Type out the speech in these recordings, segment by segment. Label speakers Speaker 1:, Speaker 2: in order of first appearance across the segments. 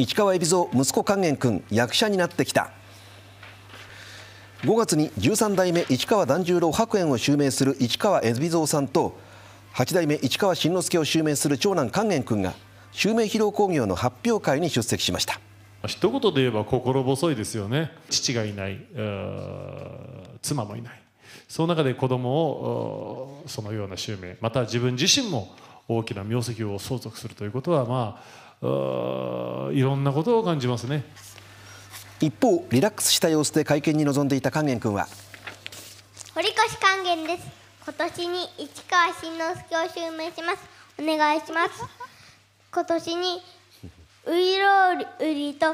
Speaker 1: 市川海老蔵息子勸玄君役者になってきた5月に十三代目市川團十郎白猿を襲名する市川海老蔵さんと八代目市川新之助を襲名する長男勸玄君が襲名披露興行の発表会に出席しました
Speaker 2: 一言で言えば心細いですよね父がいない妻もいないその中で子供をそのような襲名また自分自身も大きな名跡を相続するということはまあ
Speaker 1: いろんなことを感じますね一方リラックスした様子で会見に臨んでいた勸玄君は
Speaker 3: 堀越勸玄です今年に市川新之助を襲名しますお願いします今年にウイロウリと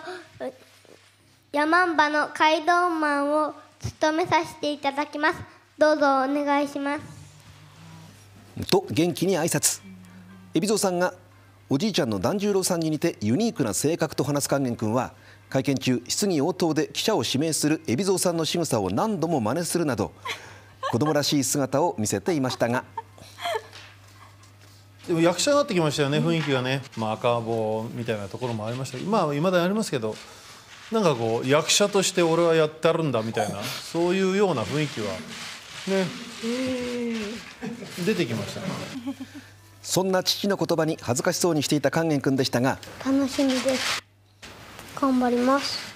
Speaker 3: ヤマンバの街道マンを務めさせていただきますどうぞお願いしま
Speaker 1: すと元気に挨拶海老蔵さんがおじいちゃんの團十郎さんに似てユニークな性格と話す勸玄君は会見中質疑応答で記者を指名する海老蔵さんの仕草を何度も真似するなど子供らしい姿を見せていましたが
Speaker 4: でも役者になってきましたよね雰囲気がね、まあ、赤坊みたいなところもありましたまあいまだにありますけどなんかこう役者として俺はやってあるんだみたいなそういうような雰囲気はね、え出てきましたね。
Speaker 1: そんな父の言葉に恥ずかしそうにしていた勸玄君でしたが
Speaker 3: 楽しみです頑張ります